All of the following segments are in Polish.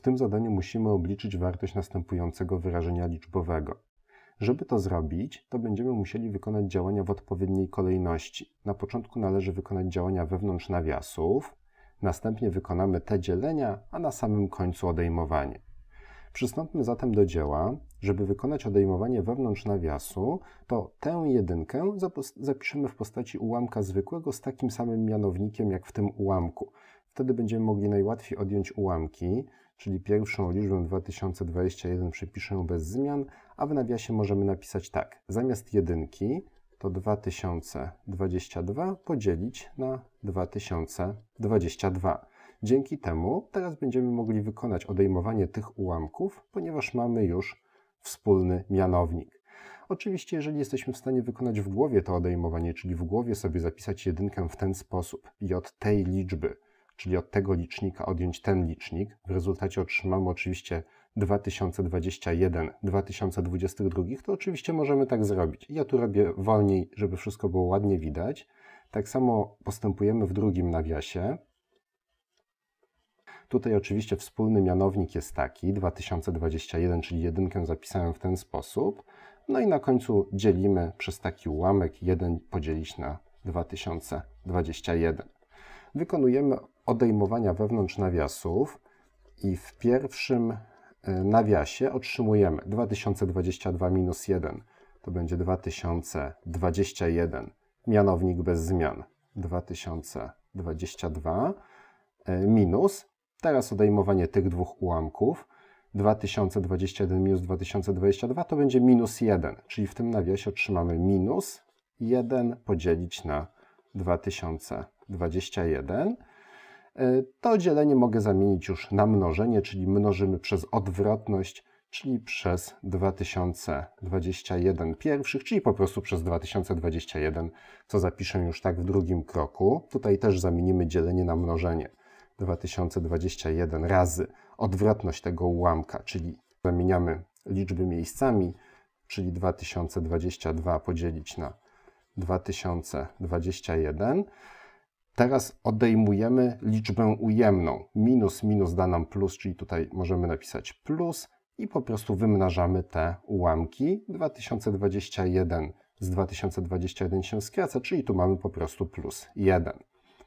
W tym zadaniu musimy obliczyć wartość następującego wyrażenia liczbowego. Żeby to zrobić, to będziemy musieli wykonać działania w odpowiedniej kolejności. Na początku należy wykonać działania wewnątrz nawiasów, następnie wykonamy te dzielenia, a na samym końcu odejmowanie. Przystąpmy zatem do dzieła. Żeby wykonać odejmowanie wewnątrz nawiasu, to tę jedynkę zapiszemy w postaci ułamka zwykłego z takim samym mianownikiem jak w tym ułamku, Wtedy będziemy mogli najłatwiej odjąć ułamki, czyli pierwszą liczbę 2021 przepiszę bez zmian, a w nawiasie możemy napisać tak. Zamiast jedynki to 2022 podzielić na 2022. Dzięki temu teraz będziemy mogli wykonać odejmowanie tych ułamków, ponieważ mamy już wspólny mianownik. Oczywiście, jeżeli jesteśmy w stanie wykonać w głowie to odejmowanie, czyli w głowie sobie zapisać jedynkę w ten sposób i od tej liczby czyli od tego licznika odjąć ten licznik. W rezultacie otrzymamy oczywiście 2021, 2022. To oczywiście możemy tak zrobić. Ja tu robię wolniej, żeby wszystko było ładnie widać. Tak samo postępujemy w drugim nawiasie. Tutaj oczywiście wspólny mianownik jest taki, 2021, czyli jedynkę zapisałem w ten sposób. No i na końcu dzielimy przez taki ułamek 1 podzielić na 2021 wykonujemy odejmowania wewnątrz nawiasów i w pierwszym e, nawiasie otrzymujemy 2022-1 minus to będzie 2021, mianownik bez zmian 2022 e, minus, teraz odejmowanie tych dwóch ułamków 2021 minus 2022 to będzie minus 1, czyli w tym nawiasie otrzymamy minus 1 podzielić na 2022. 21, e, to dzielenie mogę zamienić już na mnożenie, czyli mnożymy przez odwrotność, czyli przez 2021 pierwszych, czyli po prostu przez 2021, co zapiszę już tak w drugim kroku. Tutaj też zamienimy dzielenie na mnożenie. 2021 razy odwrotność tego ułamka, czyli zamieniamy liczby miejscami, czyli 2022 podzielić na 2021. Teraz odejmujemy liczbę ujemną. Minus minus da nam plus, czyli tutaj możemy napisać plus i po prostu wymnażamy te ułamki. 2021 z 2021 się skraca, czyli tu mamy po prostu plus 1.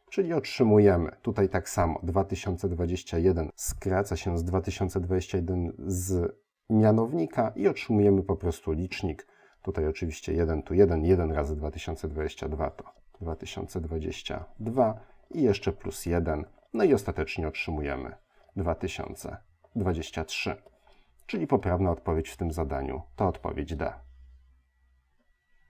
Czyli otrzymujemy tutaj tak samo 2021 skraca się z 2021 z mianownika i otrzymujemy po prostu licznik. Tutaj oczywiście 1 tu 1, 1 razy 2022 to 2022 i jeszcze plus 1, no i ostatecznie otrzymujemy 2023. Czyli poprawna odpowiedź w tym zadaniu to odpowiedź D.